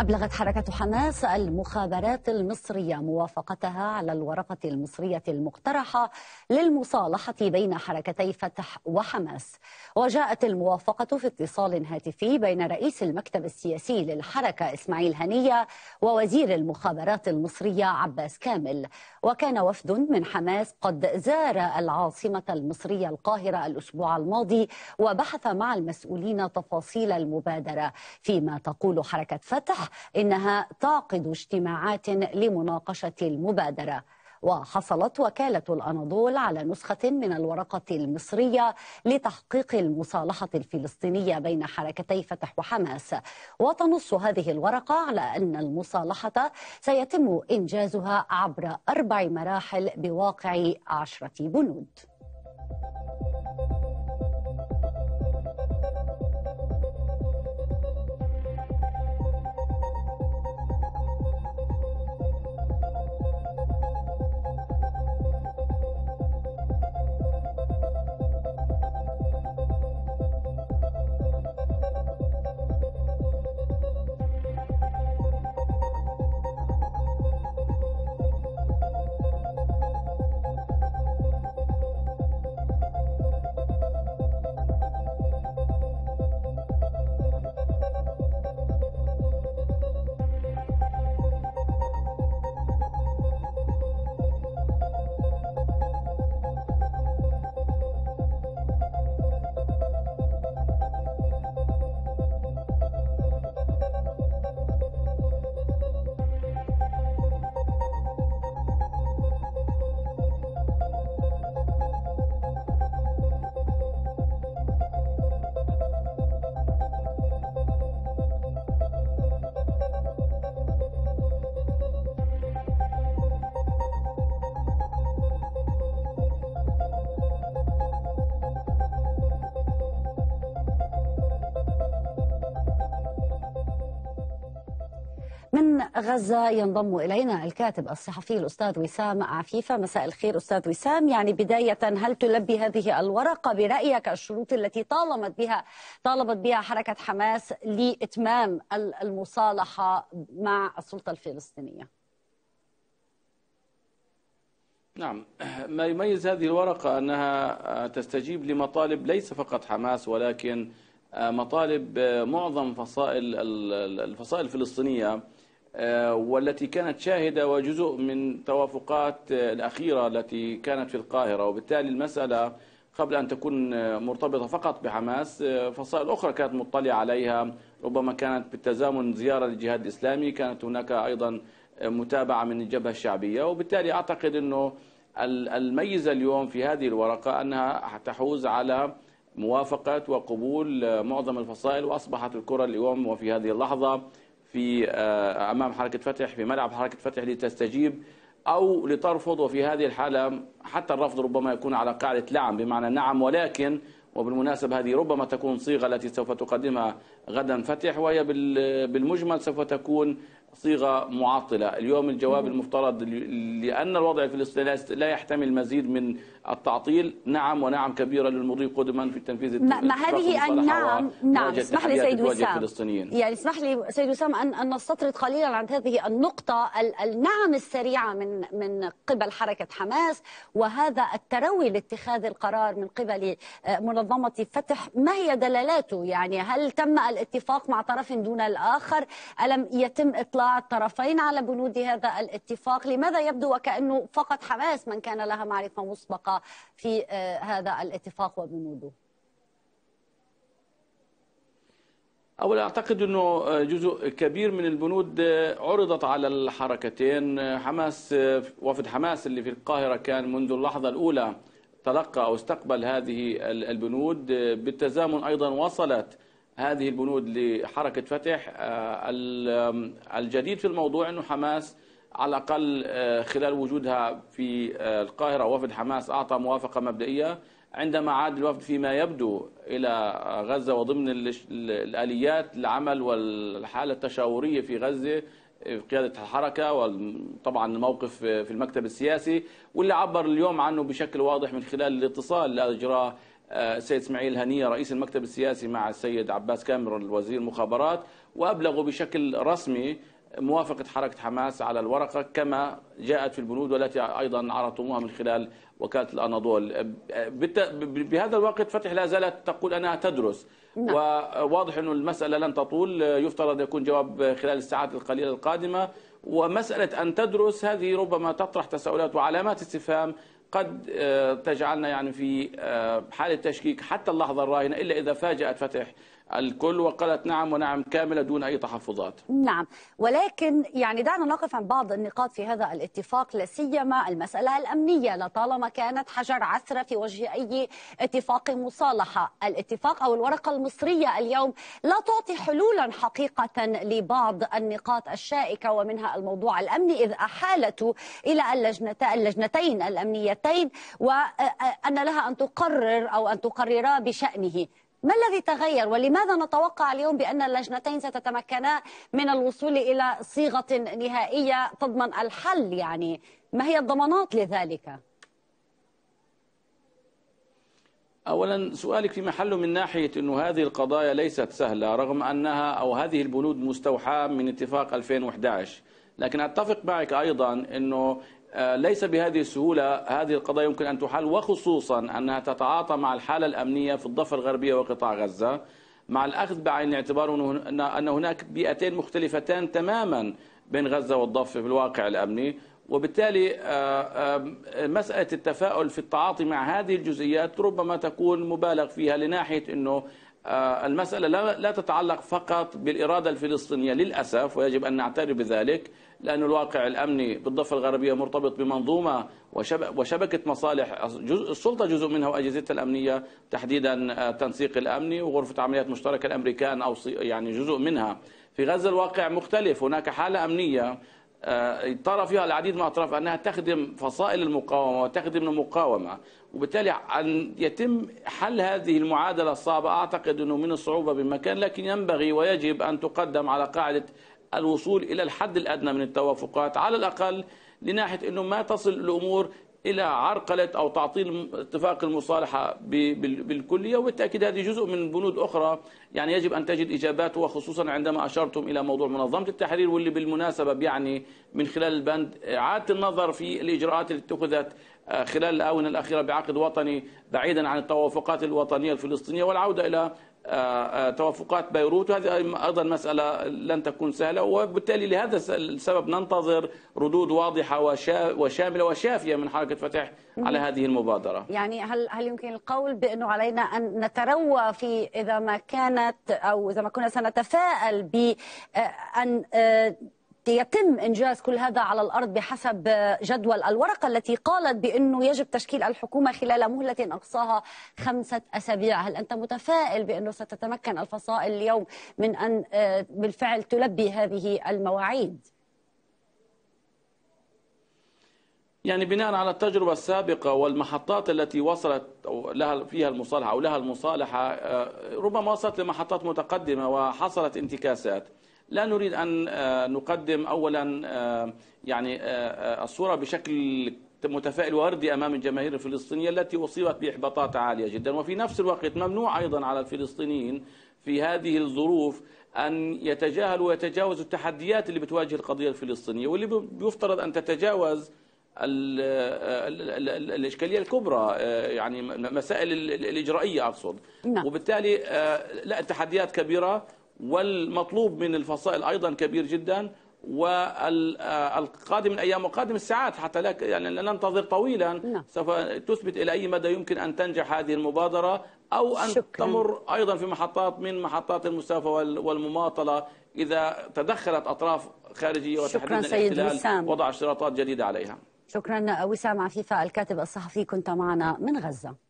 أبلغت حركة حماس المخابرات المصرية موافقتها على الورقة المصرية المقترحة للمصالحة بين حركتي فتح وحماس وجاءت الموافقة في اتصال هاتفي بين رئيس المكتب السياسي للحركة إسماعيل هنية ووزير المخابرات المصرية عباس كامل وكان وفد من حماس قد زار العاصمة المصرية القاهرة الأسبوع الماضي وبحث مع المسؤولين تفاصيل المبادرة فيما تقول حركة فتح إنها تعقد اجتماعات لمناقشة المبادرة وحصلت وكالة الأناضول على نسخة من الورقة المصرية لتحقيق المصالحة الفلسطينية بين حركتي فتح وحماس وتنص هذه الورقة على أن المصالحة سيتم إنجازها عبر أربع مراحل بواقع عشرة بنود من غزة ينضم إلينا الكاتب الصحفي الأستاذ وسام عفيفة مساء الخير أستاذ وسام يعني بداية هل تلبي هذه الورقة برأيك الشروط التي طالبت بها طالبت بها حركة حماس لإتمام المصالحة مع السلطة الفلسطينية نعم ما يميز هذه الورقة أنها تستجيب لمطالب ليس فقط حماس ولكن مطالب معظم فصائل الفصائل الفلسطينية آه، والتي كانت شاهدة وجزء من توافقات آه، الأخيرة التي كانت في القاهرة وبالتالي المسألة قبل أن تكون آه، مرتبطة فقط بحماس فصائل أخرى كانت مطلعة عليها ربما كانت بالتزامن زيارة للجهاد الإسلامي كانت هناك أيضا متابعة من الجبهة الشعبية وبالتالي أعتقد أنه الميزة اليوم في هذه الورقة أنها تحوز على موافقة وقبول معظم الفصائل وأصبحت الكرة اليوم وفي هذه اللحظة في آه، أمام حركة فتح في ملعب حركة فتح لتستجيب أو لترفض وفي هذه الحالة حتى الرفض ربما يكون على قاعدة لعم بمعنى نعم ولكن وبالمناسبة هذه ربما تكون صيغة التي سوف تقدمها غدا فتح وهي بالمجمل سوف تكون صيغة معطلة اليوم الجواب المفترض لأن الوضع في لا يحتمل مزيد من التعطيل نعم ونعم كبيرة للمضي قدما في تنفيذ ما هذه النعم نعم, نعم، اسمح لي سيد وسام يعني اسمح لي سيد وسام أن أن نستطرد قليلا عن هذه النقطة النعم السريعة من من قبل حركة حماس وهذا التروي لاتخاذ القرار من قبل آه، منظمة فتح ما هي دلالاته يعني هل تم الاتفاق مع طرف دون الآخر ألم يتم إطلاق الطرفين على جنود هذا الاتفاق لماذا يبدو وكأنه فقط حماس من كان لها معرفة مسبقة في آه، هذا الاتفاق وبنوده أولا أعتقد أنه آه، جزء كبير من البنود آه، عرضت على الحركتين حماس وفد حماس اللي في القاهرة كان منذ اللحظة الأولى تلقى أو استقبل هذه البنود بالتزامن أيضا وصلت هذه البنود لحركة فتح آه، الجديد في الموضوع أنه حماس على الأقل آه، خلال وجودها في آه، القاهرة وفد حماس أعطى موافقة مبدئية عندما عاد الوفد فيما يبدو إلى غزة وضمن الآليات العمل والحالة التشاورية في غزة قيادة الحركة وطبعا الموقف في المكتب السياسي واللي عبر اليوم عنه بشكل واضح من خلال الاتصال الذي أجراه آه، السيد اسماعيل هنيه رئيس المكتب السياسي مع السيد عباس كاميرون وزير المخابرات وابلغوا بشكل رسمي موافقة حركة حماس على الورقة كما جاءت في البنود والتي أيضا عرضتموها من خلال وكالة الأناضول بهذا الوقت فتح لا زالت تقول أنها تدرس نعم. وواضح أن المسألة لن تطول يفترض يكون جواب خلال الساعات القليلة القادمة ومسألة أن تدرس هذه ربما تطرح تساؤلات وعلامات استفهام قد آه، تجعلنا يعني في آه، حالة تشكيك حتى اللحظة الراهنة إلا إذا فاجأت فتح الكل وقالت نعم ونعم كاملة دون أي تحفظات نعم ولكن يعني دعنا نقف عن بعض النقاط في هذا الاتفاق سيما المسألة الأمنية لطالما كانت حجر عثرة في وجه أي اتفاق مصالحة الاتفاق أو الورقة المصرية اليوم لا تعطي حلولا حقيقة لبعض النقاط الشائكة ومنها الموضوع الأمني إذ أحالته إلى اللجنتين الأمنيتين وأن لها أن تقرر أو أن تقررا بشأنه ما الذي تغير ولماذا نتوقع اليوم بأن اللجنتين ستتمكنا من الوصول إلى صيغة نهائية تضمن الحل يعني ما هي الضمانات لذلك؟ اولا سؤالك في محله من ناحيه انه هذه القضايا ليست سهله رغم انها او هذه البنود مستوحاه من اتفاق 2011 لكن اتفق معك ايضا انه آه، ليس بهذه السهولة هذه القضايا يمكن أن تحل وخصوصا أنها تتعاطى مع الحالة الأمنية في الضفة الغربية وقطاع غزة مع الأخذ بعين الاعتبار أن هناك بيئتين مختلفتان تماما بين غزة والضفة في الواقع الأمني وبالتالي آه، مسألة التفاؤل في التعاطي مع هذه الجزئيات ربما تكون مبالغ فيها لناحية أنه آه، المسألة لا تتعلق فقط بالإرادة الفلسطينية للأسف ويجب أن نعترف بذلك لأن الواقع الأمني بالضفة الغربية مرتبط بمنظومة وشبكة مصالح جزء السلطة جزء منها وأجهزتها الأمنية تحديدا التنسيق آه، الأمني وغرفة عمليات مشتركة الأمريكان أو يعني جزء منها في غزة الواقع مختلف هناك حالة أمنية آه، ترى فيها العديد من الأطراف أنها تخدم فصائل المقاومة وتخدم المقاومة وبالتالي أن يتم حل هذه المعادلة الصعبة أعتقد أنه من الصعوبة بمكان لكن ينبغي ويجب أن تقدم على قاعدة الوصول إلى الحد الأدنى من التوافقات على الأقل لناحية أنه ما تصل الأمور إلى عرقلة أو تعطيل اتفاق المصالحة بالكلية وبالتأكيد هذه جزء من بنود أخرى يعني يجب أن تجد إجابات وخصوصا عندما أشرتم إلى موضوع منظمة التحرير واللي بالمناسبة يعني من خلال البند إعادة النظر في الإجراءات التي اتخذت آه، خلال الآونة الأخيرة بعقد وطني بعيدا عن التوافقات الوطنية الفلسطينية والعودة إلى آه، آه، توافقات بيروت وهذه أيضا مسألة لن تكون سهلة وبالتالي لهذا السبب ننتظر ردود واضحة وشاملة وشافية من حركة فتح على هذه المبادرة يعني هل هل يمكن القول بأنه علينا أن نتروى في إذا ما كانت أو إذا ما كنا سنتفائل بأن آه، يتم إنجاز كل هذا على الأرض بحسب جدول الورقة التي قالت بأنه يجب تشكيل الحكومة خلال مهلة أقصاها خمسة أسابيع هل أنت متفائل بأنه ستتمكن الفصائل اليوم من أن آه، بالفعل تلبي هذه المواعيد؟ يعني بناء على التجربة السابقة والمحطات التي وصلت لها فيها المصالحة أو لها المصالحة آه، ربما وصلت لمحطات متقدمة وحصلت انتكاسات لا نريد أن آه، نقدم أولا آه، يعني آه، الصورة بشكل متفائل وردي امام الجماهير الفلسطينيه التي اصيبت باحباطات عاليه جدا وفي نفس الوقت ممنوع ايضا على الفلسطينيين في هذه الظروف ان يتجاهلوا ويتجاوزوا التحديات اللي بتواجه القضيه الفلسطينيه واللي بيفترض ان تتجاوز الاشكاليه الكبرى يعني مسائل الاجرائيه اقصد نعم. وبالتالي لا التحديات كبيره والمطلوب من الفصائل أيضا كبير جدا والقادم الايام وقادم الساعات حتى لا يعني ننتظر طويلا نعم. سوف تثبت الى اي مدى يمكن ان تنجح هذه المبادره او ان شكرا. تمر ايضا في محطات من محطات المسافه والمماطله اذا تدخلت اطراف خارجيه وتحديدا الاحتلال وضع اشتراطات جديده عليها شكرا وسام عفيفه الكاتب الصحفي كنت معنا من غزه